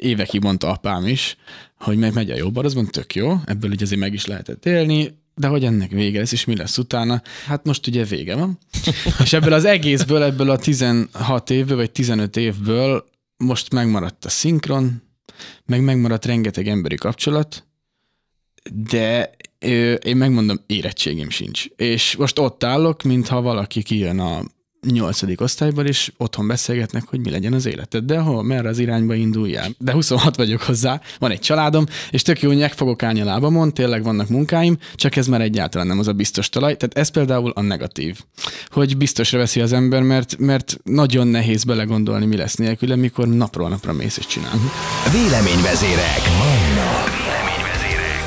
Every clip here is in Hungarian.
évekig mondta apám is, hogy meg megy a jó mondta, tök jó, ebből így azért meg is lehetett élni, de hogy ennek vége lesz, és mi lesz utána? Hát most ugye vége van. és ebből az egészből, ebből a 16 évből, vagy 15 évből most megmaradt a szinkron, meg megmaradt rengeteg emberi kapcsolat, de én megmondom, érettségem sincs. És most ott állok, mintha valaki kijön a nyolcadik osztályban, és otthon beszélgetnek, hogy mi legyen az életed, de hol, merre az irányba induljál. De 26 vagyok hozzá, van egy családom, és tök jó nyek fogok állni a lábamon, tényleg vannak munkáim, csak ez már egyáltalán nem az a biztos talaj. Tehát ez például a negatív, hogy biztosra veszi az ember, mert, mert nagyon nehéz belegondolni, mi lesz nélküle, mikor napról napra mész és csinál. Véleményvezérek. Manna.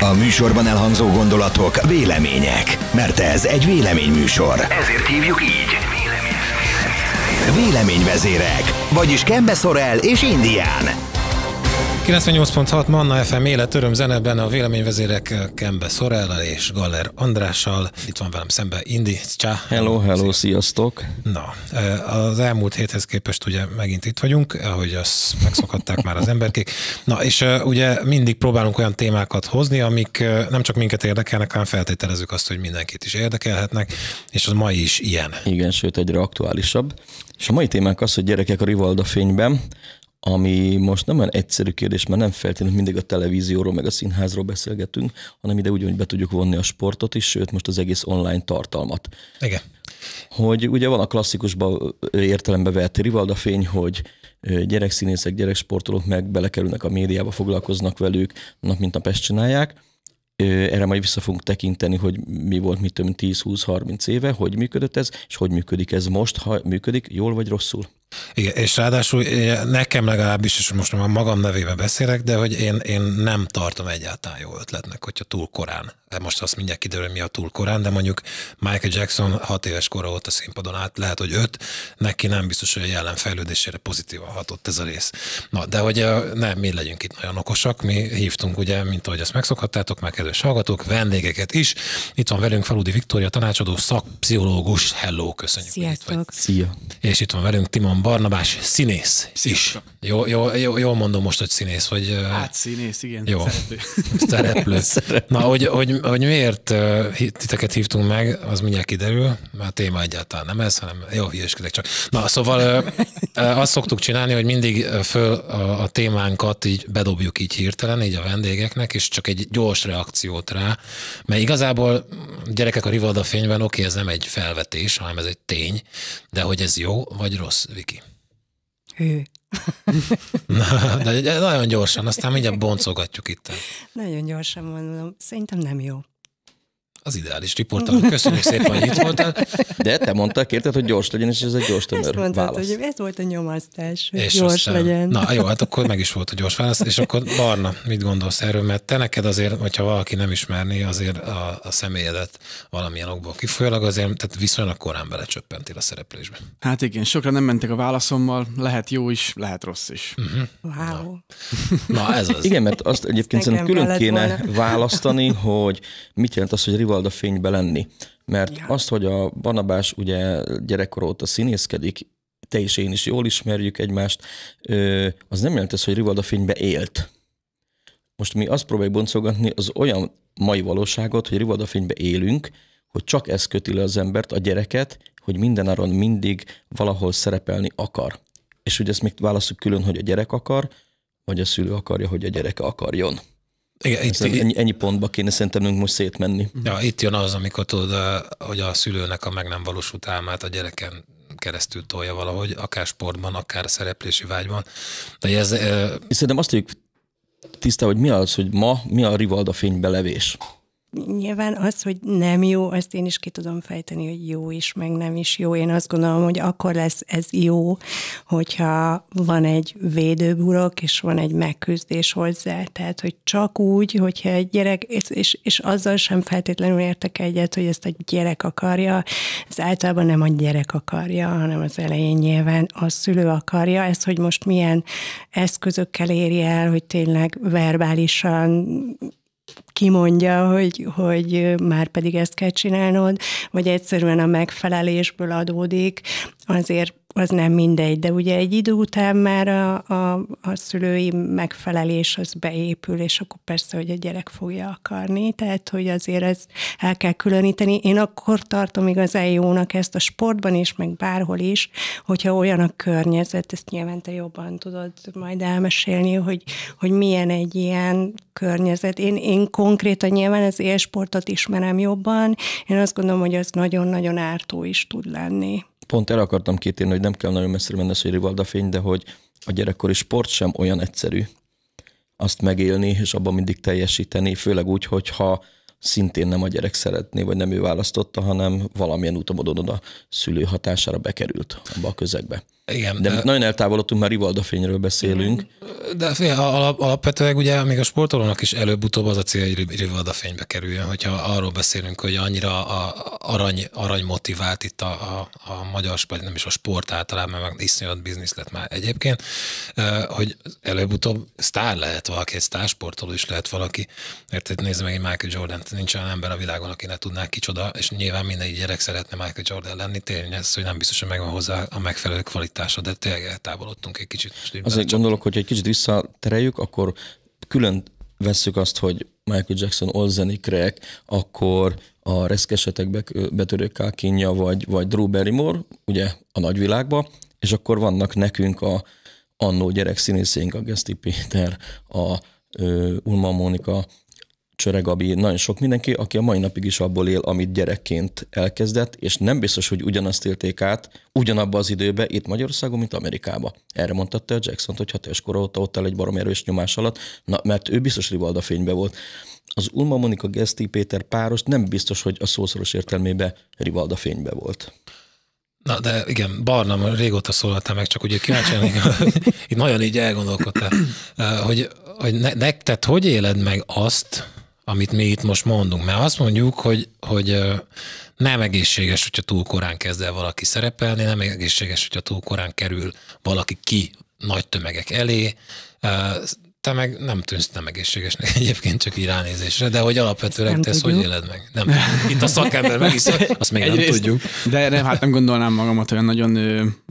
A műsorban elhangzó gondolatok, vélemények, mert ez egy véleményműsor. Ezért hívjuk így. Véleményvezérek, vagyis Kembeszorel és Indián. 98.6 Manna FM élet, öröm zeneben a véleményvezérek Kembe Szorellal és Galler Andrással. Itt van velem szemben Indi. Csá. Hello, hello, sziasztok. Na, az elmúlt héthez képest ugye megint itt vagyunk, ahogy azt megszokhatták már az emberkék. Na, és ugye mindig próbálunk olyan témákat hozni, amik nem csak minket érdekelnek, hanem feltételezzük azt, hogy mindenkit is érdekelhetnek, és az mai is ilyen. Igen, sőt egyre aktuálisabb. És a mai témánk az, hogy gyerekek a Rivalda fényben, ami most nem olyan egyszerű kérdés, mert nem feltétlenül mindig a televízióról, meg a színházról beszélgetünk, hanem ide ugyanúgy be tudjuk vonni a sportot is, sőt most az egész online tartalmat. Igen. Hogy ugye van a klasszikusban értelembe vett Rivalda fény, hogy gyerekszínészek, gyereksportolók meg belekerülnek a médiába, foglalkoznak velük, nap mint nap ezt csinálják, erre majd vissza fogunk tekinteni, hogy mi volt mit több 10-20-30 éve, hogy működött ez, és hogy működik ez most, ha működik, jól vagy rosszul. Igen, és ráadásul nekem legalábbis, és most már magam nevében beszélek, de hogy én, én nem tartom egyáltalán jó ötletnek, hogyha túl korán Hát most azt mindjárt kiderül, mi a túl korán, de mondjuk Michael Jackson hat éves kora a színpadon át, lehet, hogy öt, neki nem biztos, hogy a jelen fejlődésére pozitívan hatott ez a rész. Na, de hogy nem, mi legyünk itt nagyon okosak, mi hívtunk ugye, mint ahogy ezt megszokhattátok, már kedves hallgatók, vendégeket is. Itt van velünk Faludi Viktória, tanácsadó szakpszichológus, hello, köszönjük. Sziasztok. Szia. És itt van velünk Timon Barnabás, színész Sziasztok. is. Jó, jó, jó, jó, mondom most, hogy színész, vagy... Hát színész, igen. Jó. Szereplő. szereplő. Na, hogy, hogy hogy, hogy miért titeket hívtunk meg, az mindjárt kiderül, mert a téma egyáltalán nem ez, hanem jó, hülyeskedek csak. Na, szóval azt szoktuk csinálni, hogy mindig föl a, a témánkat így bedobjuk így hirtelen, így a vendégeknek, és csak egy gyors reakciót rá, mert igazából gyerekek a Rivalda fényben, oké, ez nem egy felvetés, hanem ez egy tény, de hogy ez jó vagy rossz, Viki? Hű. Na, de nagyon gyorsan, aztán mindjárt boncogatjuk itt. Nagyon gyorsan mondom, szerintem nem jó az ideális riportalak. Köszönjük szépen, hogy itt voltál. De te mondtál, kérted, hogy gyors legyen, és ez egy gyors tömör ezt mondtad, válasz. Hogy ez volt a nyomasztás, hogy és gyors aztán, legyen. Na jó, hát akkor meg is volt a gyors válasz, és akkor Barna, mit gondolsz erről? Mert te neked azért, hogyha valaki nem ismerné azért a, a személyedet valamilyen okból kifolyólag, azért tehát viszonylag korán belecsöppentél a szereplésbe. Hát igen, sokra nem mentek a válaszommal, lehet jó is, lehet rossz is. Uh-huh. Wow. Na. na, ez az. Igen, mert azt egyébként szerintem külön kéne volna. választani, hogy mit jelent az, hogy rival fénybe lenni. Mert ja. azt, hogy a Banabás ugye gyerekkor óta színészkedik, te és én is jól ismerjük egymást, az nem jelenti ez, hogy Rivalda fénybe élt. Most mi azt próbáljuk boncolgatni, az olyan mai valóságot, hogy Rivalda fénybe élünk, hogy csak ez köti le az embert, a gyereket, hogy mindenáron mindig valahol szerepelni akar. És ugye ezt még válaszok külön, hogy a gyerek akar, vagy a szülő akarja, hogy a gyereke akarjon. Igen, itt, ennyi, ennyi pontba kéne szerintem nekünk most szétmenni. Ja, itt jön az, amikor tudod, hogy a szülőnek a meg nem valósult álmát a gyereken keresztül tolja valahogy, akár sportban, akár szereplési vágyban. De ez, Szerintem azt tudjuk tiszta, hogy mi az, hogy ma mi a rivalda fénybelevés nyilván az, hogy nem jó, azt én is ki tudom fejteni, hogy jó is, meg nem is jó. Én azt gondolom, hogy akkor lesz ez jó, hogyha van egy védőburok, és van egy megküzdés hozzá. Tehát, hogy csak úgy, hogyha egy gyerek, és, és, és azzal sem feltétlenül értek egyet, hogy ezt a gyerek akarja, ez általában nem a gyerek akarja, hanem az elején nyilván a szülő akarja. Ez, hogy most milyen eszközökkel éri el, hogy tényleg verbálisan kimondja, hogy, hogy már pedig ezt kell csinálnod, vagy egyszerűen a megfelelésből adódik, azért az nem mindegy, de ugye egy idő után már a, a, a szülői megfelelés az beépül, és akkor persze, hogy a gyerek fogja akarni, tehát hogy azért ez el kell különíteni. Én akkor tartom igazán jónak ezt a sportban is, meg bárhol is, hogyha olyan a környezet, ezt nyilván te jobban tudod majd elmesélni, hogy, hogy milyen egy ilyen környezet. Én, én konkrétan nyilván az élsportot ismerem jobban, én azt gondolom, hogy az nagyon-nagyon ártó is tud lenni pont el akartam két hogy nem kell nagyon messzire menni, hogy Rivalda fény, de hogy a gyerekkori sport sem olyan egyszerű azt megélni, és abban mindig teljesíteni, főleg úgy, hogyha szintén nem a gyerek szeretné, vagy nem ő választotta, hanem valamilyen úton oda szülő hatására bekerült abba a közegbe. Igen. De nagyon eltávolodtunk, már Rivalda fényről beszélünk. De fél, alap, ugye még a sportolónak is előbb-utóbb az a cél, hogy Rivalda fénybe kerüljön, hogyha arról beszélünk, hogy annyira a arany, arany motivált itt a, a, a magyar, vagy nem is a sport általában, meg iszonyat biznisz lett már egyébként, hogy előbb-utóbb sztár lehet valaki, egy sztársportoló is lehet valaki. Érted, nézd meg egy Michael jordan -t. nincs olyan ember a világon, aki ne tudná kicsoda, és nyilván minden gyerek szeretne Michael Jordan lenni, tényleg ez, hogy nem biztos, hogy megvan hozzá a megfelelő kvalitás kiállítása, de tényleg eltávolodtunk egy kicsit. Most Azért gondolok, hogy egy kicsit visszatereljük, akkor külön vesszük azt, hogy Michael Jackson olzenikre, akkor a reszkesetek betörő Kákinja, vagy, vagy Drew Barrymore, ugye a nagyvilágba, és akkor vannak nekünk a annó gyerek színészénk, a Gesti Péter, a ö, Ulma Mónika, Csöre Gabi, nagyon sok mindenki, aki a mai napig is abból él, amit gyerekként elkezdett, és nem biztos, hogy ugyanazt élték át ugyanabba az időbe itt Magyarországon, mint Amerikába. Erre mondta a Jackson, hogy hat éves kor óta ott el egy barom erős nyomás alatt, na, mert ő biztos rivalda fénybe volt. Az Ulma Monika Geszti Péter páros nem biztos, hogy a szószoros értelmében rivalda fénybe volt. Na, de igen, Barna, régóta szólaltál meg, csak ugye kíváncsi itt nagyon így elgondolkodtál, hogy, hogy ne, ne, tehát hogy éled meg azt, amit mi itt most mondunk. Mert azt mondjuk, hogy, hogy nem egészséges, hogyha túl korán kezd el valaki szerepelni, nem egészséges, hogyha túl korán kerül valaki ki nagy tömegek elé, te meg nem tűnsz nem egészségesnek egyébként csak iránézésre, de hogy alapvetőleg nem te ezt hogy éled meg? Nem. Itt a szakember is, azt még Egyrészt, nem tudjuk. De nem, hát nem gondolnám magamat olyan nagyon,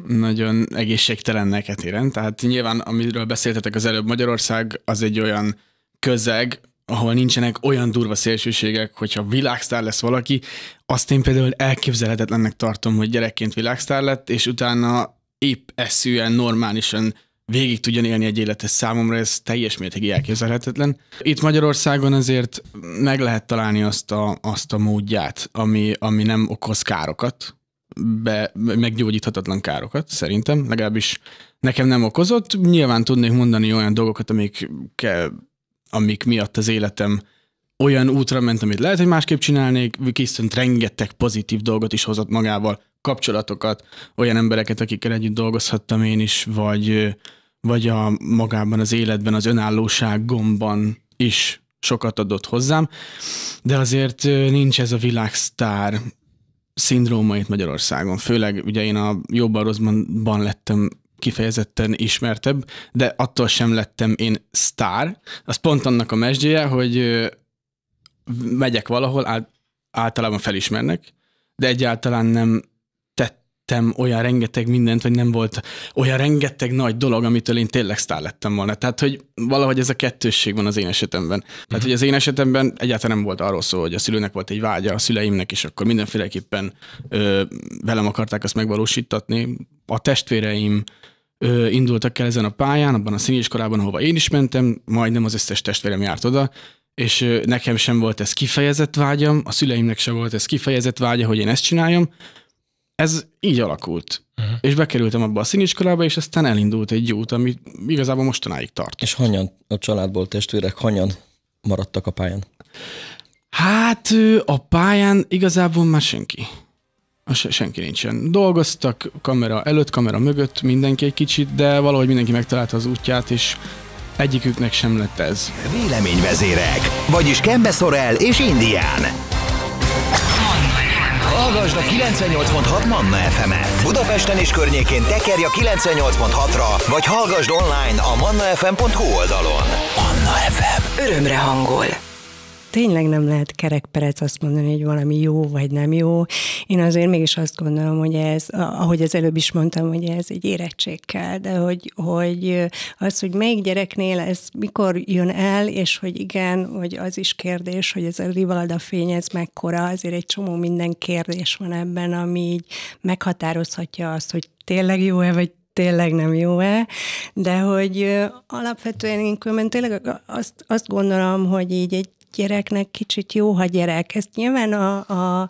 nagyon egészségtelennek érem. Tehát nyilván, amiről beszéltetek az előbb, Magyarország az egy olyan közeg, ahol nincsenek olyan durva szélsőségek, hogyha világsztár lesz valaki, azt én például elképzelhetetlennek tartom, hogy gyerekként világsztár lett, és utána épp eszűen, normálisan végig tudjon élni egy életet számomra, ez teljes mértékig elképzelhetetlen. Itt Magyarországon azért meg lehet találni azt a, azt a módját, ami, ami nem okoz károkat, be, meggyógyíthatatlan károkat, szerintem, legalábbis nekem nem okozott. Nyilván tudnék mondani olyan dolgokat, amik amik miatt az életem olyan útra ment, amit lehet, hogy másképp csinálnék, viszont rengeteg pozitív dolgot is hozott magával, kapcsolatokat, olyan embereket, akikkel együtt dolgozhattam én is, vagy, vagy a magában az életben, az önállóságomban is sokat adott hozzám, de azért nincs ez a világsztár szindróma itt Magyarországon. Főleg ugye én a jobban rosszban lettem kifejezetten ismertebb, de attól sem lettem én sztár. Az pont annak a mesdjéje, hogy megyek valahol, általában felismernek, de egyáltalán nem tettem olyan rengeteg mindent, vagy nem volt olyan rengeteg nagy dolog, amitől én tényleg sztár lettem volna. Tehát, hogy valahogy ez a kettősség van az én esetemben. Tehát, uh-huh. hogy az én esetemben egyáltalán nem volt arról szó, hogy a szülőnek volt egy vágya, a szüleimnek, és akkor mindenféleképpen ö, velem akarták azt megvalósítatni. A testvéreim, ö, indultak el ezen a pályán, abban a színiskolában, ahova én is mentem, majdnem az összes testvérem járt oda, és ö, nekem sem volt ez kifejezett vágyam, a szüleimnek sem volt ez kifejezett vágya, hogy én ezt csináljam. Ez így alakult. Uh-huh. És bekerültem abba a színiskolába, és aztán elindult egy út, ami igazából mostanáig tart. És hanyan a családból testvérek, hanyan maradtak a pályán? Hát a pályán igazából már senki senki nincsen. Dolgoztak kamera előtt, kamera mögött, mindenki egy kicsit, de valahogy mindenki megtalálta az útját, és egyiküknek sem lett ez. Véleményvezérek, vagyis Kembe Sorel és Indián. Hallgasd a 98.6 Manna FM-et. Budapesten és környékén tekerj a 98.6-ra, vagy hallgasd online a mannafm.hu oldalon. Manna FM. Örömre hangol tényleg nem lehet kerekperec azt mondani, hogy valami jó vagy nem jó. Én azért mégis azt gondolom, hogy ez, ahogy az előbb is mondtam, hogy ez egy érettség kell, de hogy, hogy az, hogy melyik gyereknél ez mikor jön el, és hogy igen, hogy az is kérdés, hogy ez a rivalda fény, ez mekkora, azért egy csomó minden kérdés van ebben, ami így meghatározhatja azt, hogy tényleg jó-e, vagy tényleg nem jó-e, de hogy alapvetően én különben tényleg azt, azt gondolom, hogy így egy gyereknek kicsit jó, ha gyerek. Ezt nyilván a, a,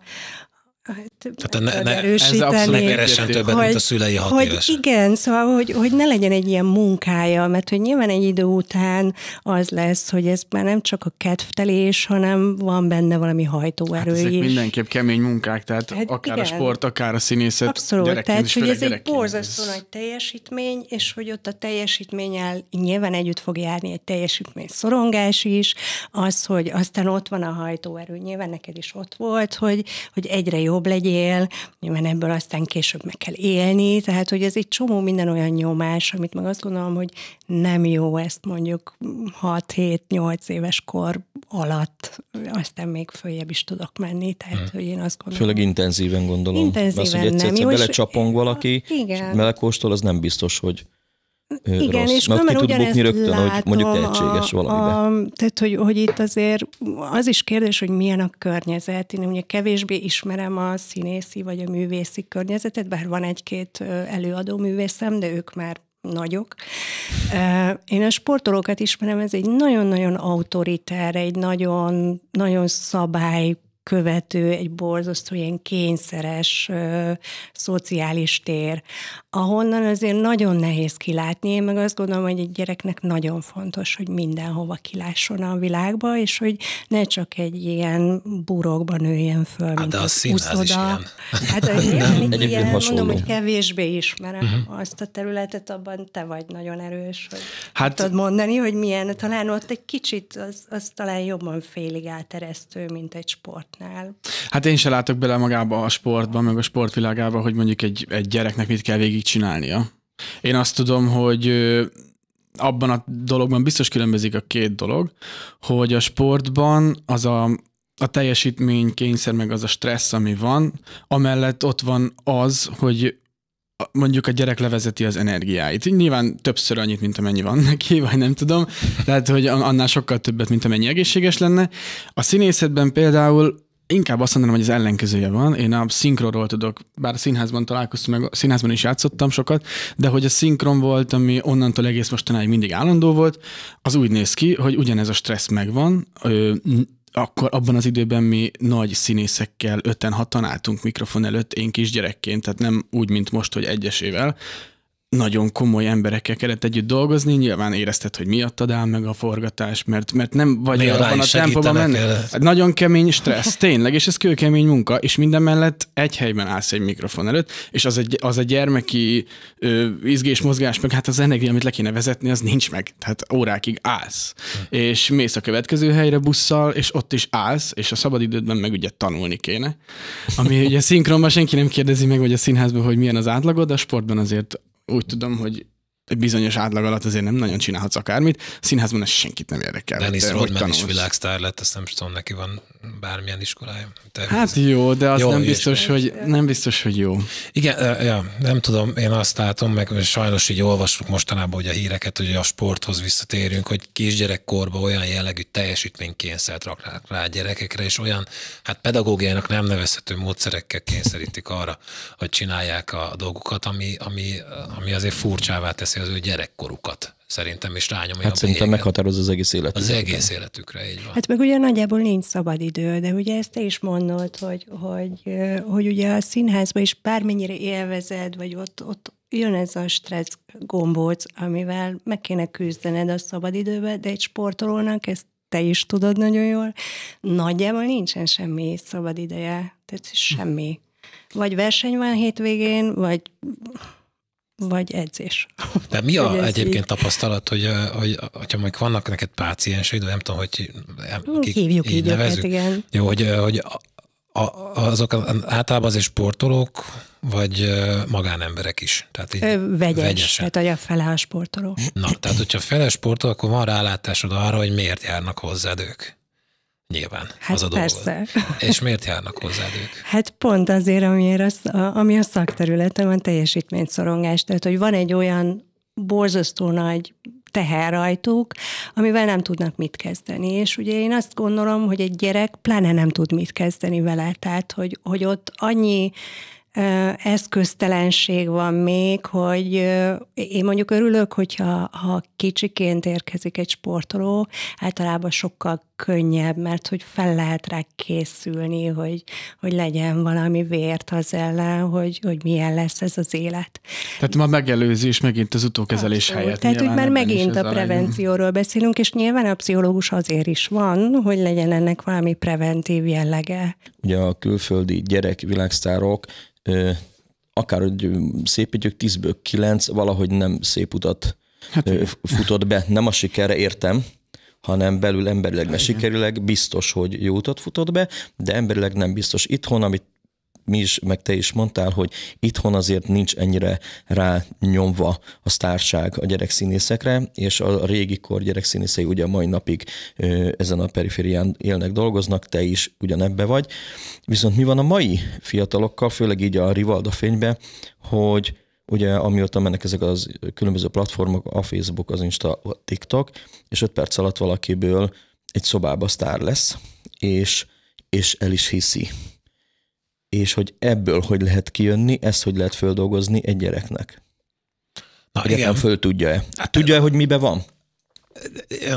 Hát ne, ne, ez abszolút megkeresen többet, hogy, mint a szülei hat hogy évesen. Igen, szóval, hogy, hogy ne legyen egy ilyen munkája, mert hogy nyilván egy idő után az lesz, hogy ez már nem csak a kedvtelés, hanem van benne valami hát hajtóerő hát ezek is. mindenképp kemény munkák, tehát hát akár igen. a sport, akár a színészet. Abszolút, tehát hogy ez egy borzasztó nagy teljesítmény, és hogy ott a teljesítménnyel nyilván együtt fog járni egy teljesítmény szorongás is, az, hogy aztán ott van a hajtóerő, nyilván neked is ott volt, hogy, hogy egyre jó jobb legyél, mert ebből aztán később meg kell élni, tehát hogy ez egy csomó minden olyan nyomás, amit meg azt gondolom, hogy nem jó ezt mondjuk 6-7-8 éves kor alatt, aztán még följebb is tudok menni, tehát hmm. hogy én azt gondolom. Főleg intenzíven gondolom. Intenzíven azt, hogy egyszer, nem. Egyszer belecsapong valaki, igen. és az nem biztos, hogy igen, rossz. és mert ki tud bukni rögtön, látom, hogy mondjuk tehetséges valamiben. A, tehát, hogy, hogy itt azért az is kérdés, hogy milyen a környezet. Én ugye kevésbé ismerem a színészi vagy a művészi környezetet, bár van egy-két előadó művészem, de ők már nagyok. Én a sportolókat ismerem, ez egy nagyon-nagyon autoritár, egy nagyon, nagyon szabály követő, egy borzasztó ilyen kényszeres ö, szociális tér, ahonnan azért nagyon nehéz kilátni. Én meg azt gondolom, hogy egy gyereknek nagyon fontos, hogy mindenhova kilásson a világba, és hogy ne csak egy ilyen burokban nőjen föl, hát mint de a színház is ilyen. Hát nem, egy ilyen, mondom, hogy kevésbé ismerem uh-huh. azt a területet, abban te vagy nagyon erős, hogy hát, tudod mondani, hogy milyen, talán ott egy kicsit az, az talán jobban félig áteresztő, mint egy sport sportnál. Hát én se látok bele magába a sportban, meg a sportvilágába, hogy mondjuk egy, egy gyereknek mit kell végigcsinálnia. Én azt tudom, hogy abban a dologban biztos különbözik a két dolog, hogy a sportban az a, a teljesítmény, kényszer, meg az a stressz, ami van, amellett ott van az, hogy mondjuk a gyerek levezeti az energiáit. Nyilván többször annyit, mint amennyi van neki, vagy nem tudom. Lehet, hogy annál sokkal többet, mint amennyi egészséges lenne. A színészetben például Inkább azt mondanám, hogy az ellenkezője van. Én a szinkronról tudok, bár színházban találkoztam, meg színházban is játszottam sokat, de hogy a szinkron volt, ami onnantól egész mostanáig mindig állandó volt, az úgy néz ki, hogy ugyanez a stressz megvan, akkor abban az időben mi nagy színészekkel öten-hatan álltunk mikrofon előtt, én kisgyerekként, tehát nem úgy, mint most, hogy egyesével, nagyon komoly emberekkel kellett együtt dolgozni, nyilván érezted, hogy miattad áll meg a forgatás, mert, mert nem vagy Néha abban a tempóban menni. Hát nagyon kemény stressz, tényleg, és ez kőkemény munka, és minden mellett egy helyben állsz egy mikrofon előtt, és az egy, az egy gyermeki ö, izgés, mozgás, meg hát az energia, amit le kéne vezetni, az nincs meg. Tehát órákig állsz, hm. és mész a következő helyre busszal, és ott is állsz, és a szabadidődben meg ugye tanulni kéne. Ami ugye szinkronban senki nem kérdezi meg, vagy a színházban, hogy milyen az átlagod, a sportban azért úgy tudom, hogy egy bizonyos átlag alatt azért nem nagyon csinálhatsz akármit. Színházban ez senkit nem érdekel. Dennis Rodman is világsztár lett, azt nem tudom, neki van bármilyen iskolája. Természet. Hát jó, de az jó, nem biztos, hogy, nem biztos, hogy jó. Igen, ja, nem tudom, én azt látom, meg sajnos így olvassuk mostanában hogy a híreket, hogy a sporthoz visszatérünk, hogy kisgyerekkorban olyan jellegű teljesítménykényszert raknak rá a gyerekekre, és olyan, hát pedagógiának nem nevezhető módszerekkel kényszerítik arra, hogy csinálják a dolgokat, ami, ami, ami azért furcsává tesz elveszi az ő gyerekkorukat szerintem, is rányomja Hát szerintem meghatározza az egész életükre. Az egész életükre, így van. Hát meg ugye nagyjából nincs szabadidő, de ugye ezt te is mondod, hogy, hogy, hogy ugye a színházban is bármennyire élvezed, vagy ott, ott jön ez a stressz gombóc, amivel meg kéne küzdened a időbe, de egy sportolónak ezt te is tudod nagyon jól, nagyjából nincsen semmi szabad ideje, tehát semmi. Vagy verseny van hétvégén, vagy vagy edzés. De mi a Egyezik. egyébként tapasztalat, hogy, eh, hogy, hogyha mondjuk vannak neked pácienseid, vagy nem tudom, hogy eh, kik, hívjuk így, így hát nevezzük, Őket, igen. Jó, hogy, eh, hogy a, azok általában azért sportolók, vagy magánemberek is. Tehát így vegyes, vegyesen. tehát a fele a sportoló. Na, tehát hogyha fele sportoló, akkor van rálátásod arra, hogy miért járnak hozzád ők. Nyilván, hát az a persze. dolgod. És miért járnak hozzád ők? Hát pont azért, amiért a, ami a szakterületem, a teljesítményszorongás. Tehát, hogy van egy olyan borzasztó nagy teher rajtuk, amivel nem tudnak mit kezdeni. És ugye én azt gondolom, hogy egy gyerek pláne nem tud mit kezdeni vele. Tehát, hogy, hogy ott annyi eszköztelenség van még, hogy én mondjuk örülök, hogyha ha kicsiként érkezik egy sportoló, általában sokkal könnyebb, mert hogy fel lehet rá készülni, hogy, hogy legyen valami vért az ellen, hogy, hogy milyen lesz ez az élet. Tehát ma megelőzés megint az utókezelés Abszolút. helyett. Tehát, hogy már megint a prevencióról beszélünk, és nyilván a pszichológus azért is van, hogy legyen ennek valami preventív jellege. Ugye a külföldi gyerek világsztárok akár hogy szépítjük, tízből kilenc valahogy nem szép utat hát, futott be. Nem a sikerre értem, hanem belül emberileg, mert sikerileg biztos, hogy jó utat futott be, de emberileg nem biztos. Itthon, amit mi is, meg te is mondtál, hogy itthon azért nincs ennyire rá nyomva a sztárság a gyerekszínészekre, és a régi kor gyerekszínészei ugye mai napig ezen a periférián élnek, dolgoznak, te is ugyanebbe vagy. Viszont mi van a mai fiatalokkal, főleg így a Rivalda fénybe, hogy ugye amióta mennek ezek az különböző platformok, a Facebook, az Insta, a TikTok, és öt perc alatt valakiből egy szobába sztár lesz, és, és el is hiszi. És hogy ebből hogy lehet kijönni, ezt hogy lehet földolgozni egy gyereknek. Na, igen. föl tudja-e? Hát tudja-e, hogy mibe van?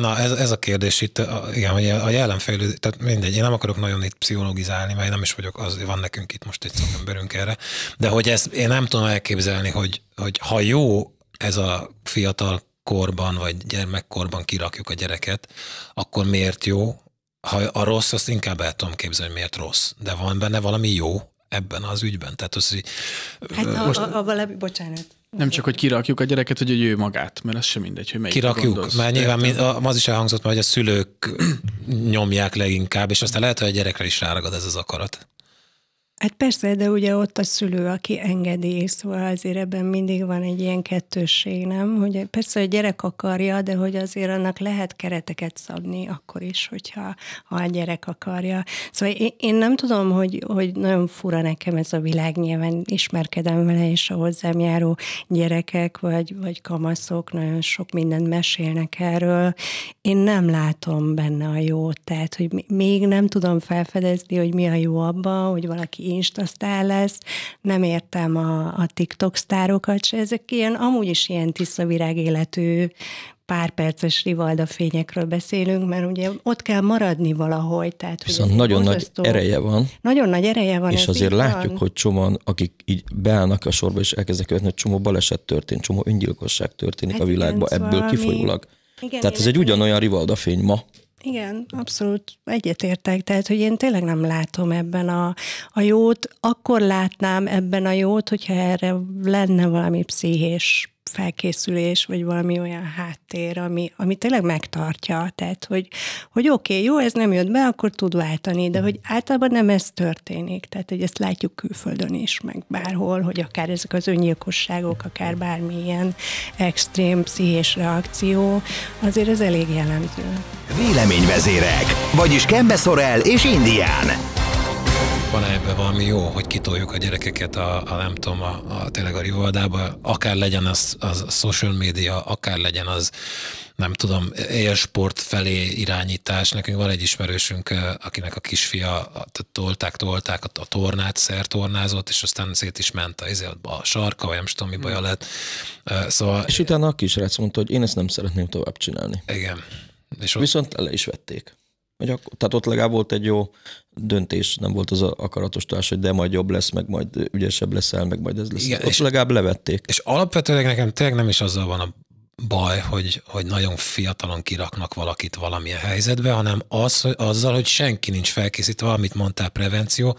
Na, ez, ez a kérdés itt, a, igen, hogy a jelenfejlődés, tehát mindegy, én nem akarok nagyon itt pszichológizálni, mert nem is vagyok, az van nekünk itt most egy szakemberünk erre, de hogy ezt én nem tudom elképzelni, hogy, hogy ha jó ez a fiatal korban, vagy gyermekkorban kirakjuk a gyereket, akkor miért jó? Ha a rossz, azt inkább el tudom képzelni, hogy miért rossz. De van benne valami jó ebben az ügyben. Tehát az, hogy, hát most... a, a, a valami, bocsánat. Nem csak, hogy kirakjuk a gyereket, hogy ő magát, mert az sem mindegy, hogy melyik Kirakjuk, gondolsz. mert nyilván mi, az is elhangzott, hogy a szülők nyomják leginkább, és aztán lehet, hogy a gyerekre is ráragad ez az akarat. Hát persze, de ugye ott a szülő, aki engedi, szóval azért ebben mindig van egy ilyen kettősség, nem? Hogy persze a gyerek akarja, de hogy azért annak lehet kereteket szabni akkor is, hogyha ha a gyerek akarja. Szóval én, én nem tudom, hogy, hogy nagyon fura nekem ez a világ, nyilván ismerkedem vele, és a hozzám járó gyerekek vagy, vagy kamaszok nagyon sok mindent mesélnek erről. Én nem látom benne a jót, tehát hogy még nem tudom felfedezni, hogy mi a jó abban, hogy valaki Insta sztár lesz, nem értem a, a TikTok sztárokat se, ezek ilyen, amúgy is ilyen tiszavirág életű pár perces rivalda fényekről beszélünk, mert ugye ott kell maradni valahogy. Tehát, Viszont hogy nagyon nagy ereje van. Nagyon nagy ereje van. És azért látjuk, van. hogy csomóan, akik így beállnak a sorba és elkezdek követni, hogy csomó baleset történt, csomó öngyilkosság történik hát a világban, ebből valami... Szóval kifolyólag. Igen, Tehát ez egy ugyanolyan rivalda fény ma, igen, abszolút egyetértek. Tehát, hogy én tényleg nem látom ebben a, a jót. Akkor látnám ebben a jót, hogyha erre lenne valami pszichés felkészülés, vagy valami olyan háttér, ami, ami tényleg megtartja. Tehát, hogy, hogy oké, okay, jó, ez nem jött be, akkor tud váltani, de mm. hogy általában nem ez történik. Tehát, hogy ezt látjuk külföldön is, meg bárhol, hogy akár ezek az öngyilkosságok, akár bármilyen extrém pszichés reakció, azért ez elég jellemző. Véleményvezérek, vagyis Kembeszorel és Indián van -e ebben valami jó, hogy kitoljuk a gyerekeket a, a nem tudom, a, a tényleg a rivaldába, akár legyen az, az social media, akár legyen az nem tudom, élsport felé irányítás. Nekünk van egy ismerősünk, akinek a kisfia tolták, tolták a tornát, szertornázott, és aztán szét is ment a, izé, a sarka, vagy nem tudom, mi baj hmm. lett. Szóval... És utána a kisrác mondta, hogy én ezt nem szeretném tovább csinálni. Igen. És ott... Viszont le is vették. akkor, tehát ott legalább volt egy jó döntés nem volt az a akaratos társa, hogy de majd jobb lesz, meg majd ügyesebb leszel, meg majd ez lesz. Igen, Ott és, legalább levették. És alapvetően nekem tényleg nem is azzal van a baj, hogy, hogy nagyon fiatalon kiraknak valakit valamilyen helyzetbe, hanem az, hogy azzal, hogy senki nincs felkészítve, amit mondtál, prevenció,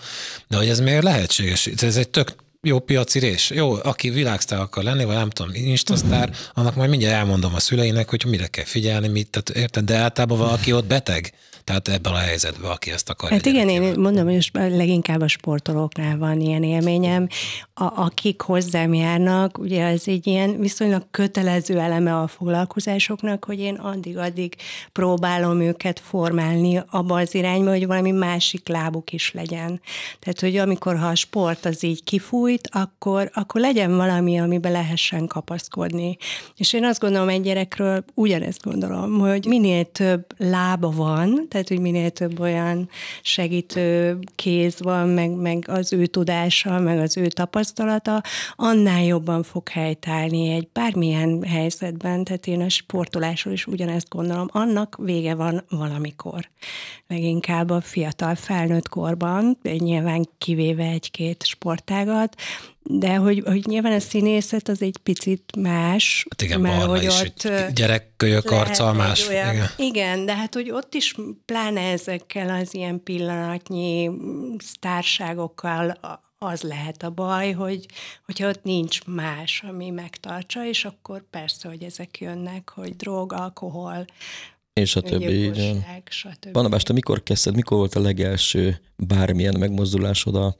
de hogy ez miért lehetséges? Ez egy tök jó piaci rés. Jó, aki világsztár akar lenni, vagy nem tudom, instasztár, annak majd mindjárt elmondom a szüleinek, hogy mire kell figyelni, mit, tehát érted, de általában valaki ott beteg. Tehát ebben a helyzetben, aki ezt akarja. Hát igen, én mondom, hogy most leginkább a sportolóknál van ilyen élményem. A, akik hozzám járnak, ugye ez egy ilyen viszonylag kötelező eleme a foglalkozásoknak, hogy én addig-addig próbálom őket formálni abba az irányba, hogy valami másik lábuk is legyen. Tehát, hogy amikor ha a sport az így kifújt, akkor, akkor legyen valami, amiben lehessen kapaszkodni. És én azt gondolom egy gyerekről, ugyanezt gondolom, hogy minél több lába van, tehát tehát hogy minél több olyan segítő kéz van, meg, meg az ő tudása, meg az ő tapasztalata, annál jobban fog helytállni egy bármilyen helyzetben, tehát én a sportolásról is ugyanezt gondolom, annak vége van valamikor. Leginkább a fiatal felnőtt korban, nyilván kivéve egy-két sportágat, de hogy, hogy nyilván a színészet az egy picit más. Hát igen, mert barna hogy is, ott gyerekkölyök arccal más. Olyan, igen. igen, de hát hogy ott is pláne ezekkel az ilyen pillanatnyi társágokkal az lehet a baj, hogy, hogyha ott nincs más, ami megtartsa, és akkor persze, hogy ezek jönnek, hogy drog, alkohol, és a többi. Panabás, te mikor kezdted, mikor volt a legelső bármilyen megmozdulásod a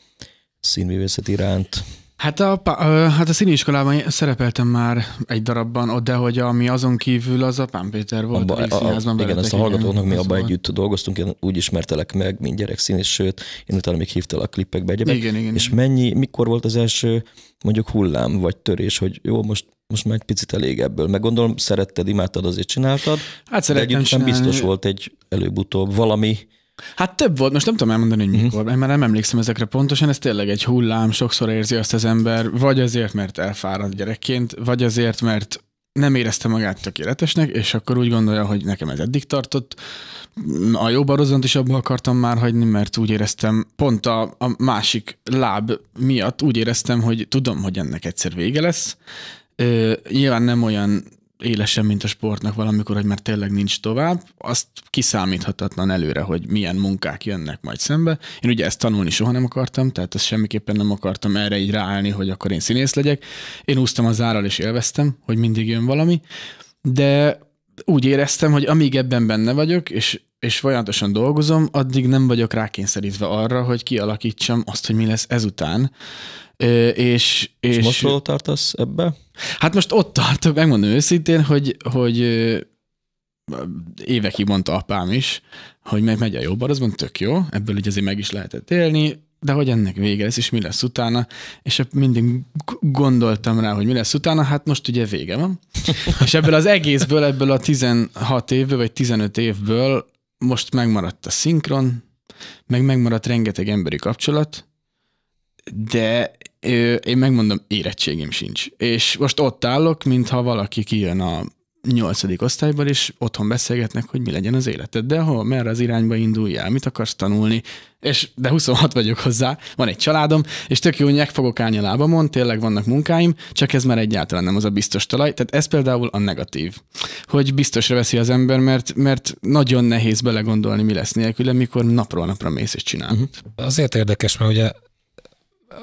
színművészet iránt? Hát a, hát a színiskolában szerepeltem már egy darabban ott, de hogy ami azon kívül az a Pán Péter volt, abba, a, a, igen, veletek, ezt a hallgatóknak mi abban együtt dolgoztunk, én úgy ismertelek meg, mint szín, és sőt, én utána még hívtál a klippekbe egyébként. Igen, igen, és igen. mennyi, mikor volt az első mondjuk hullám vagy törés, hogy jó, most most már egy picit elég ebből. Meg gondolom, szeretted, imádtad, azért csináltad. Hát szerettem de együtt, biztos volt egy előbb-utóbb valami, Hát több volt, most nem tudom elmondani, hogy mikor, mm mert nem emlékszem ezekre pontosan, ez tényleg egy hullám, sokszor érzi azt az ember, vagy azért, mert elfáradt gyerekként, vagy azért, mert nem érezte magát tökéletesnek, és akkor úgy gondolja, hogy nekem ez eddig tartott. A jó barozont is abba akartam már hagyni, mert úgy éreztem, pont a, a másik láb miatt úgy éreztem, hogy tudom, hogy ennek egyszer vége lesz. Ö, nyilván nem olyan élesen, mint a sportnak valamikor, hogy már tényleg nincs tovább, azt kiszámíthatatlan előre, hogy milyen munkák jönnek majd szembe. Én ugye ezt tanulni soha nem akartam, tehát ezt semmiképpen nem akartam erre így ráállni, hogy akkor én színész legyek. Én úsztam az árral és élveztem, hogy mindig jön valami, de úgy éreztem, hogy amíg ebben benne vagyok, és, és folyamatosan dolgozom, addig nem vagyok rákényszerítve arra, hogy kialakítsam azt, hogy mi lesz ezután. És, és, és most hol tartasz ebbe? Hát most ott tartok, megmondom őszintén, hogy, hogy évekig mondta apám is, hogy meg megy a jó barazban, tök jó, ebből így azért meg is lehetett élni, de hogy ennek vége lesz, és mi lesz utána, és mindig gondoltam rá, hogy mi lesz utána, hát most ugye vége van. és ebből az egészből, ebből a 16 évből, vagy 15 évből most megmaradt a szinkron, meg megmaradt rengeteg emberi kapcsolat, de ö, én megmondom, érettségim sincs. És most ott állok, mintha valaki kijön a nyolcadik osztályból, és otthon beszélgetnek, hogy mi legyen az életed, de ha merre az irányba induljál, mit akarsz tanulni, és de 26 vagyok hozzá, van egy családom, és tök jó, hogy meg fogok állni a lábamon, tényleg vannak munkáim, csak ez már egyáltalán nem az a biztos talaj, tehát ez például a negatív, hogy biztosra veszi az ember, mert, mert nagyon nehéz belegondolni, mi lesz nélküle, mikor napról napra mész és csinál. Mhm. Azért érdekes, mert ugye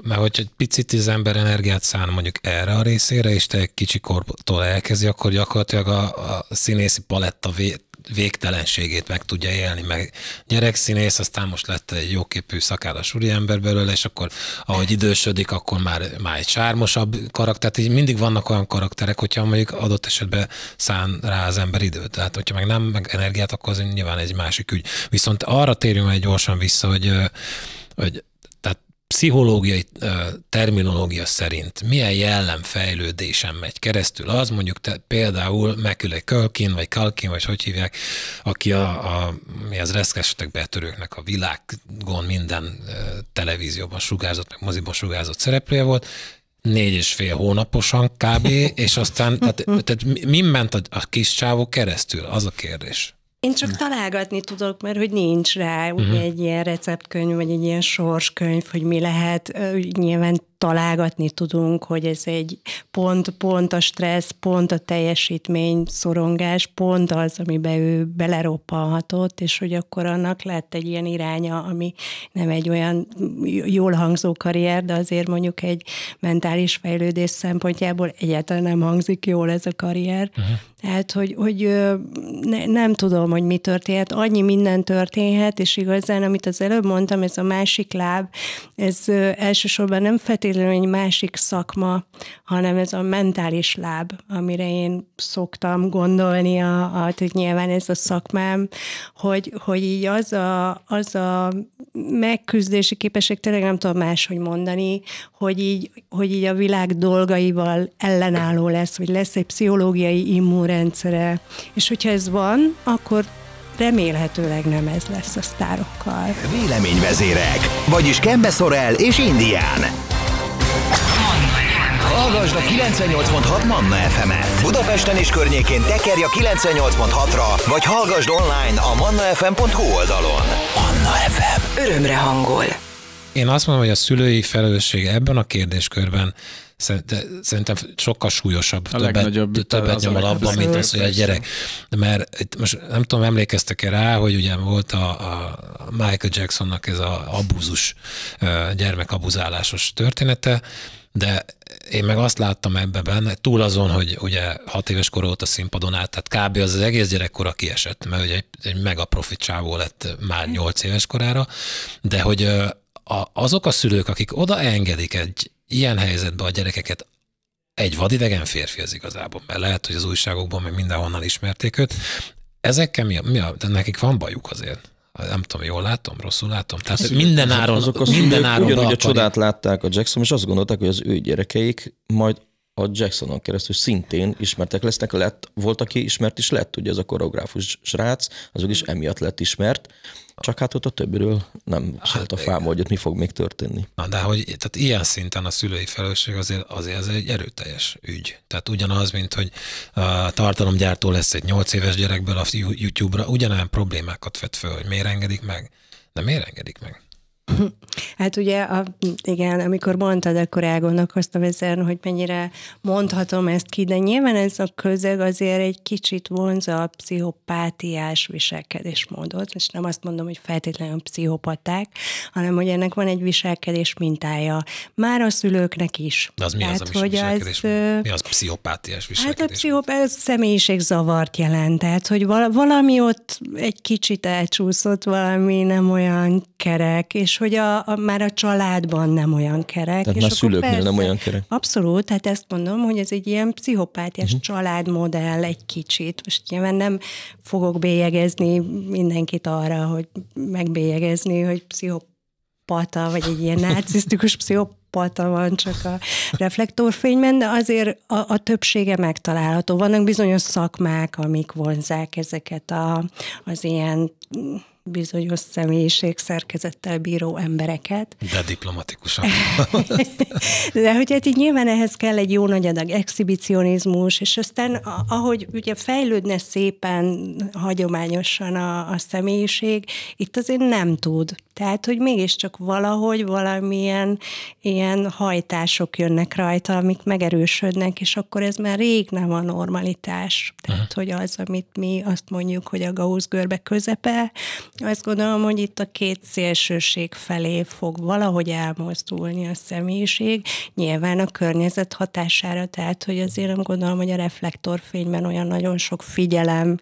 mert hogyha egy picit az ember energiát szán mondjuk erre a részére, és te egy kicsi kortól elkezdi, akkor gyakorlatilag a, a színészi paletta vé, végtelenségét meg tudja élni, meg gyerekszínész, aztán most lett egy jóképű szakállas ember belőle, és akkor ahogy idősödik, akkor már, már egy sármosabb karakter, tehát így mindig vannak olyan karakterek, hogyha mondjuk adott esetben szán rá az ember időt, tehát hogyha meg nem, meg energiát, akkor az nyilván egy másik ügy. Viszont arra térjünk egy gyorsan vissza, hogy, hogy pszichológiai terminológia szerint milyen jellemfejlődésen megy keresztül az, mondjuk te, például Mekülé Kölkin, vagy Kalkin, vagy hogy hívják, aki a, a mi az reszkesetek betörőknek a világon minden televízióban sugárzott, meg moziban sugárzott szereplője volt, négy és fél hónaposan kb., és aztán, tehát, tehát mi ment a, a kis csávó keresztül, az a kérdés. Én csak találgatni tudok, mert hogy nincs rá uh-huh. egy ilyen receptkönyv, vagy egy ilyen sorskönyv, hogy mi lehet. Úgy nyilván találgatni tudunk, hogy ez egy pont, pont a stressz, pont a teljesítmény szorongás, pont az, amiben ő beleroppanhatott, és hogy akkor annak lett egy ilyen iránya, ami nem egy olyan jól hangzó karrier, de azért mondjuk egy mentális fejlődés szempontjából egyáltalán nem hangzik jól ez a karrier. Uh-huh. Mhm. Tehát, hogy, hogy ne, nem tudom, hogy mi történhet. Annyi minden történhet, és igazán, amit az előbb mondtam, ez a másik láb, ez elsősorban nem feltétlenül feltétlenül egy másik szakma, hanem ez a mentális láb, amire én szoktam gondolni, a, a, hogy nyilván ez a szakmám, hogy, hogy így az a, az a megküzdési képesség, tényleg nem tudom máshogy mondani, hogy így, hogy így a világ dolgaival ellenálló lesz, hogy lesz egy pszichológiai immunrendszere, és hogyha ez van, akkor remélhetőleg nem ez lesz a sztárokkal. Véleményvezérek, vagyis Kembe Szorel és Indián. Hallgasd a 98.6 Manna FM-et. Budapesten és környékén tekerj a 98.6-ra, vagy hallgasd online a mannafm.hu oldalon. Manna FM. Örömre hangol. Én azt mondom, hogy a szülői felelősség ebben a kérdéskörben Szerintem sokkal súlyosabb. A többet, többet nyom a labban, mint az, hogy a gyerek. Mert itt most nem tudom, emlékeztek-e rá, hogy ugye volt a, a Michael Jacksonnak ez a abúzus, gyermekabuzálásos története, de én meg azt láttam ebbe benne, túl azon, hogy ugye hat éves kor óta színpadon állt, tehát kb. az az egész gyerekkora kiesett, mert ugye egy, egy mega csávó lett már nyolc éves korára, de hogy a, azok a szülők, akik oda engedik egy ilyen helyzetben a gyerekeket egy vadidegen férfi az igazából, mert lehet, hogy az újságokban meg mindenhonnan ismerték őt. Ezekkel mi a, mi a, de nekik van bajuk azért. Nem tudom, jól látom, rosszul látom. Tehát az minden áron, azok a minden áron ugyanúgy a csodát látták a Jackson, és azt gondolták, hogy az ő gyerekeik majd a Jacksonon keresztül szintén ismertek lesznek, lett, volt, aki ismert is lett, ugye ez a koreográfus srác, az is emiatt lett ismert, csak hát ott a többiről nem szólt hát a fám, hogy ott mi fog még történni. Na, de hogy tehát ilyen szinten a szülői felelősség azért, azért ez egy erőteljes ügy. Tehát ugyanaz, mint hogy a tartalomgyártó lesz egy 8 éves gyerekből a YouTube-ra, ugyanolyan problémákat vet föl, hogy miért engedik meg, de miért engedik meg? Hát ugye, a, igen, amikor mondtad, akkor elgondolkoztam ezen, hogy mennyire mondhatom ezt ki, de nyilván ez a közeg azért egy kicsit vonza a pszichopátiás viselkedésmódot, és nem azt mondom, hogy feltétlenül pszichopaták, hanem hogy ennek van egy viselkedés mintája. Már a szülőknek is. De az mi Tehát, az, ami hogy az, Az, mi az pszichopátiás viselkedés? Hát a pszichopát zavart jelent, tehát hogy valami ott egy kicsit elcsúszott, valami nem olyan kerek, és hogy a, a, már a családban nem olyan kerek. Tehát és már szülőknél persze, nem olyan kerek. Abszolút, tehát ezt mondom, hogy ez egy ilyen pszichopátiás uh-huh. családmodell egy kicsit. Most nyilván nem fogok bélyegezni mindenkit arra, hogy megbélyegezni, hogy pszichopata, vagy egy ilyen narcisztikus pszichopata, pata van csak a reflektorfényben, de azért a, a többsége megtalálható. Vannak bizonyos szakmák, amik vonzák ezeket a, az ilyen bizonyos személyiség szerkezettel bíró embereket. De diplomatikusan. De hogy hát így nyilván ehhez kell egy jó nagy adag exhibicionizmus, és aztán ahogy ugye fejlődne szépen, hagyományosan a, a személyiség, itt azért nem tud tehát, hogy mégiscsak valahogy valamilyen ilyen hajtások jönnek rajta, amik megerősödnek, és akkor ez már rég nem a normalitás. Tehát, uh-huh. hogy az, amit mi azt mondjuk, hogy a Gauss görbe közepe, azt gondolom, hogy itt a két szélsőség felé fog valahogy elmozdulni a személyiség, nyilván a környezet hatására, tehát, hogy azért nem gondolom, hogy a reflektorfényben olyan nagyon sok figyelem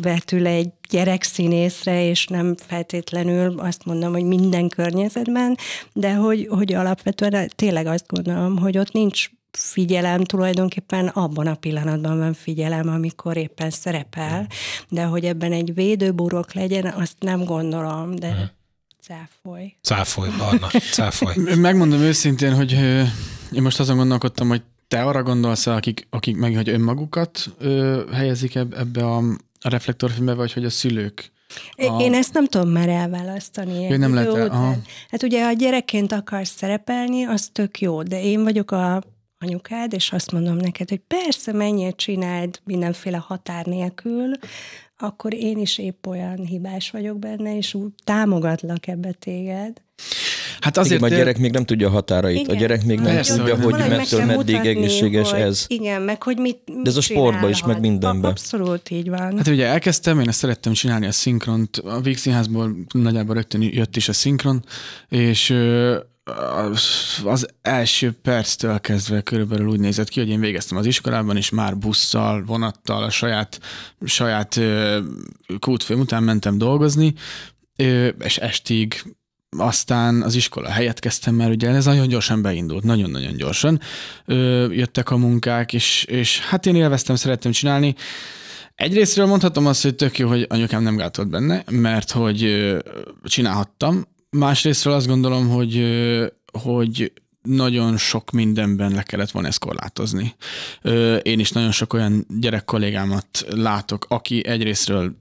vetül egy gyerekszínészre, és nem feltétlenül azt mondom, hogy minden környezetben, de hogy, hogy alapvetően tényleg azt gondolom, hogy ott nincs figyelem tulajdonképpen abban a pillanatban van figyelem, amikor éppen szerepel, de hogy ebben egy védőburok legyen, azt nem gondolom, de... Mhm. Cáfoly. Cáfoly, Barna, cáfoly. Megmondom őszintén, hogy én most azon gondolkodtam, hogy te arra gondolsz, akik, akik meg, hogy önmagukat ö, helyezik ebbe a a reflektorfénybe, vagy hogy a szülők a... Én ezt nem tudom már elválasztani. Én nem lehet el... Aha. Hát ugye, ha gyerekként akarsz szerepelni, az tök jó, de én vagyok a anyukád, és azt mondom neked, hogy persze, menjél, csináld mindenféle határ nélkül, akkor én is épp olyan hibás vagyok benne, és úgy támogatlak ebbe téged. Hát azért... Igen, a gyerek még nem tudja a határait, igen, a gyerek még nem persze, tudja, hogy mettől meddig mutatni, egészséges hogy, ez. Igen, meg hogy mit De ez a sportban is, meg mindenben. Abszolút így van. Hát ugye elkezdtem, én ezt szerettem csinálni a szinkront, a Vígszínházból nagyjából rögtön jött is a szinkron, és az első perctől kezdve körülbelül úgy nézett ki, hogy én végeztem az iskolában, és már busszal, vonattal, a saját, saját kútfőm után mentem dolgozni, és estig aztán az iskola helyett kezdtem, mert ugye ez nagyon gyorsan beindult, nagyon-nagyon gyorsan ö, jöttek a munkák, és, és hát én élveztem, szerettem csinálni. Egyrésztről mondhatom azt, hogy tök jó, hogy anyukám nem gátolt benne, mert hogy ö, csinálhattam. Másrésztről azt gondolom, hogy, ö, hogy nagyon sok mindenben le kellett volna ezt korlátozni. Én is nagyon sok olyan gyerek kollégámat látok, aki egyrésztről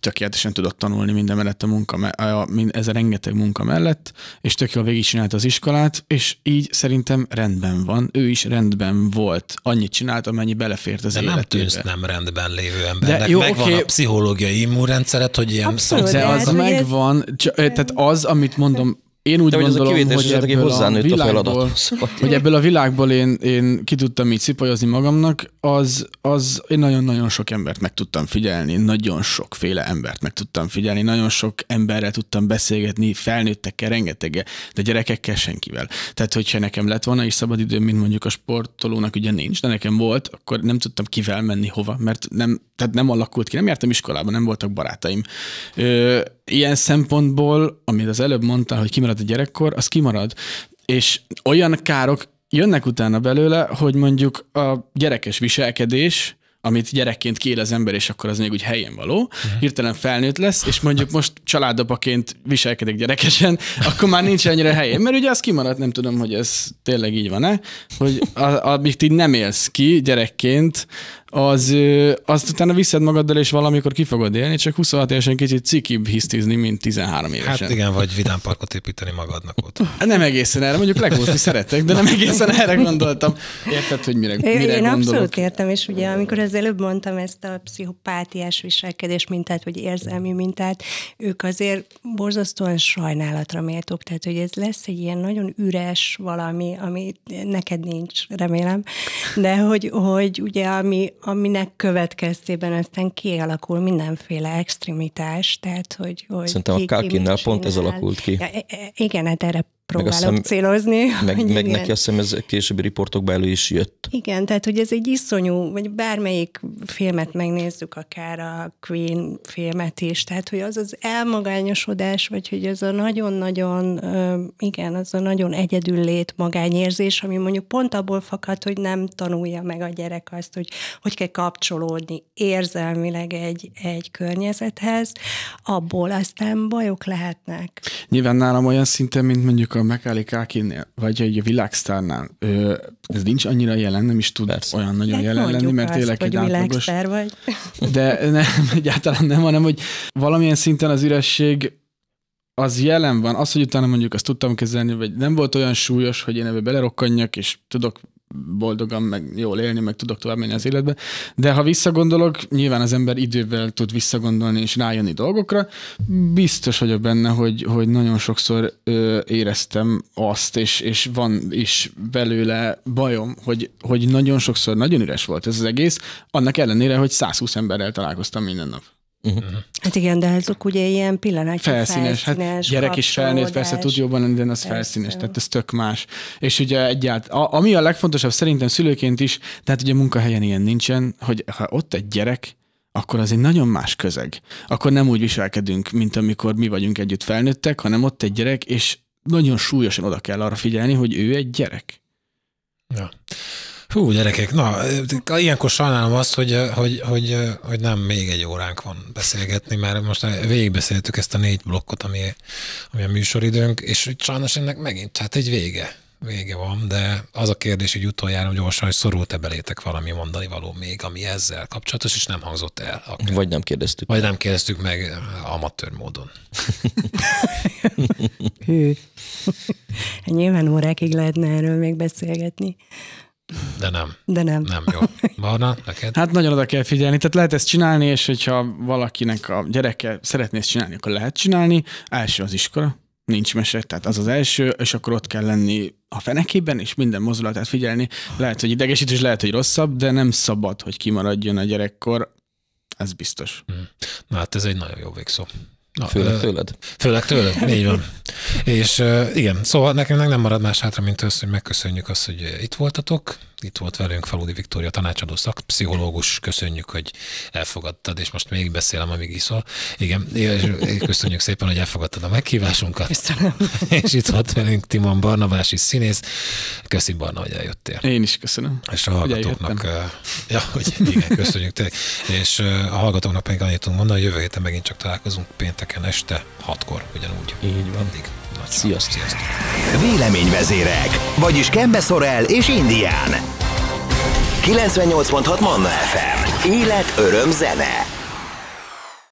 tökéletesen tudott tanulni minden mellett a munka, a, ez a rengeteg munka mellett, és tök jól végigcsinálta az iskolát, és így szerintem rendben van. Ő is rendben volt. Annyit csinált, amennyi belefért az De életébe. nem tűnsz nem rendben lévő embernek. De jó, megvan okay. a pszichológiai immunrendszeret, hogy ilyen Abszolút, szó. De az megvan, csak, tehát az, amit mondom, én úgy De, gondolom, hogy, a hogy ebből hozzánőtt a, világból, a feladat. Hogy ebből a világból én, én ki tudtam így szipajozni magamnak, az, az én nagyon-nagyon sok embert meg tudtam figyelni, nagyon sokféle embert meg tudtam figyelni, nagyon sok emberrel tudtam beszélgetni, felnőttekkel, rengeteggel, de gyerekekkel senkivel. Tehát, hogyha nekem lett volna is szabadidő, mint mondjuk a sportolónak ugye nincs, de nekem volt, akkor nem tudtam kivel menni hova, mert nem, tehát nem alakult ki, nem jártam iskolában nem voltak barátaim. Ö, ilyen szempontból, amit az előbb mondtál, hogy kimarad a gyerekkor, az kimarad. És olyan károk jönnek utána belőle, hogy mondjuk a gyerekes viselkedés, amit gyerekként kiél az ember, és akkor az még úgy helyén való, uh-huh. hirtelen felnőtt lesz, és mondjuk most családapaként viselkedik gyerekesen, akkor már nincs ennyire helyén. Mert ugye az kimaradt, nem tudom, hogy ez tényleg így van-e, hogy a, amit így nem élsz ki gyerekként, az, azt utána visszed magaddal, és valamikor ki fogod élni, csak 26 évesen kicsit cikibb hisztizni, mint 13 évesen. Hát igen, vagy vidám parkot építeni magadnak ott. Nem egészen erre, mondjuk legúszni szeretek, de nem egészen erre gondoltam. Érted, hogy mire, mire Én gondolok? abszolút értem, és ugye amikor az előbb mondtam ezt a pszichopátiás viselkedés mintát, vagy érzelmi mintát, ők azért borzasztóan sajnálatra méltók, tehát hogy ez lesz egy ilyen nagyon üres valami, ami neked nincs, remélem, de hogy, hogy ugye ami, aminek következtében aztán kialakul mindenféle extremitás, tehát hogy... hogy Szerintem ki, a Kákinnál pont ez alakult ki. Ja, e- e- igen, hát erre próbálok meg célozni. Meg, meg neki azt hiszem ez későbbi riportokban elő is jött. Igen, tehát hogy ez egy iszonyú, vagy bármelyik filmet megnézzük, akár a Queen filmet is, tehát hogy az az elmagányosodás, vagy hogy ez a nagyon-nagyon, igen, az a nagyon egyedül lét magányérzés, ami mondjuk pont abból fakad, hogy nem tanulja meg a gyerek azt, hogy hogy kell kapcsolódni érzelmileg egy, egy környezethez, abból aztán bajok lehetnek. Nyilván nálam olyan szinten, mint mondjuk a a Macaulay Kákinnél, vagy egy világsztárnál, ő, ez nincs annyira jelen, nem is tud Persze. olyan nagyon hát jelen lenni, mert tényleg egy átlagos... vagy. De nem, egyáltalán nem, hanem hogy valamilyen szinten az üresség az jelen van, az, hogy utána mondjuk azt tudtam kezelni, vagy nem volt olyan súlyos, hogy én ebbe belerokkanjak, és tudok boldogan, meg jól élni, meg tudok tovább menni az életbe. De ha visszagondolok, nyilván az ember idővel tud visszagondolni és rájönni dolgokra. Biztos vagyok benne, hogy, hogy nagyon sokszor ö, éreztem azt, és, és van is belőle bajom, hogy, hogy nagyon sokszor nagyon üres volt ez az egész, annak ellenére, hogy 120 emberrel találkoztam minden nap. Uh-huh. Mhm. Hát igen, de azok ugye ilyen pillanatnyi felszínes. Hát felszínes hát gyerek is felnőtt, persze tud jobban lenni, de az felszínes, tehát ez tök más. És ugye egyáltalán, a, ami a legfontosabb szerintem szülőként is, tehát ugye munkahelyen ilyen nincsen, hogy ha ott egy gyerek, akkor az egy nagyon más közeg. Akkor nem úgy viselkedünk, mint amikor mi vagyunk együtt felnőttek, hanem ott egy gyerek, és nagyon súlyosan oda kell arra figyelni, hogy ő egy gyerek. Ja. Hú, gyerekek, na, ilyenkor sajnálom azt, hogy, hogy, hogy, hogy nem még egy óránk van beszélgetni, mert most végigbeszéltük ezt a négy blokkot, ami, ami a műsoridőnk, és sajnos ennek megint, hát egy vége vége van, de az a kérdés, hogy utoljára gyorsan, hogy szorult-e belétek valami mondani való még, ami ezzel kapcsolatos, és nem hangzott el. Akár. Vagy nem kérdeztük. Vagy nem kérdeztük meg amatőr módon. Hű. Nyilván órákig lehetne erről még beszélgetni. De nem. De nem. Nem jó. Barna, neked? Hát nagyon oda kell figyelni. Tehát lehet ezt csinálni, és hogyha valakinek a gyereke szeretné ezt csinálni, akkor lehet csinálni. Első az iskola, nincs mese, tehát az az első, és akkor ott kell lenni a fenekében, és minden mozdulatát figyelni. Lehet, hogy idegesít, és lehet, hogy rosszabb, de nem szabad, hogy kimaradjon a gyerekkor. Ez biztos. Hm. Na hát ez egy nagyon jó végszó. Na, főleg tőled. Főleg tőled, így van. És igen, szóval nekem nem marad más hátra, mint az, hogy megköszönjük azt, hogy itt voltatok, itt volt velünk Faludi Viktória tanácsadó szakpszichológus. Köszönjük, hogy elfogadtad, és most még beszélem, amíg iszol. Igen, és köszönjük szépen, hogy elfogadtad a meghívásunkat. Köszönöm. És itt volt velünk Timon Barnabás is színész. Köszi Barna, hogy eljöttél. Én is köszönöm. És a hallgatóknak... Eh, ja, hogy igen, köszönjük te És eh, a hallgatóknak pedig annyit tudunk mondani, hogy jövő héten megint csak találkozunk pénteken este hatkor ugyanúgy. Így van. Addig. Sziasztok! Sziasztok. Véleményvezérek, vagyis Kembeszorel és Indián. 98.6 Manna FM. Élet, öröm, zene.